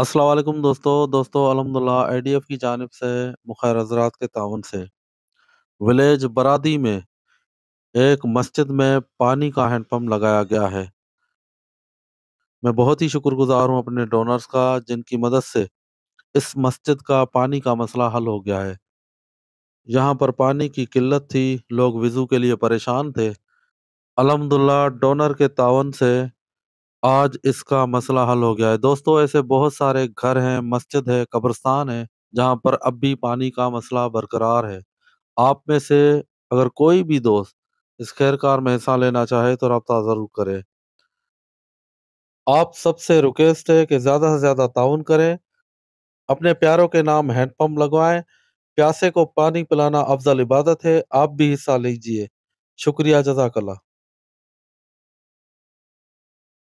असलम दोस्तों दोस्तों अलहमदिल्ला आई की जानब से मुखर हजरात के ताउन से विलेज बरादी में एक मस्जिद में पानी का हैंड लगाया गया है मैं बहुत ही शुक्रगुजार हूं अपने डोनर्स का जिनकी मदद से इस मस्जिद का पानी का मसला हल हो गया है यहां पर पानी की किल्लत थी लोग वज़ू के लिए परेशान थे अलहमदिल्ला डोनर के ताउन से आज इसका मसला हल हो गया है। दोस्तों ऐसे बहुत सारे घर हैं, मस्जिद है, कब्रस्तान है, जहाँ पर अब भी पानी का मसला बरकरार है। आप में से अगर कोई भी दोस्त इस खैरकार में हिस्सा लेना चाहे तो रब्ता ज़रूर करे। आप सबसे रिक्वेस्ट है कि ज़्यादा से ज़्यादा ताउन करें। अपने प्यारों के नाम हैंडपम्प लगवाएं प्यासे को पानी पिलाना अफ़ज़ल इबादत है। आप भी हिस्सा लीजिए। शुक्रिया जजाकला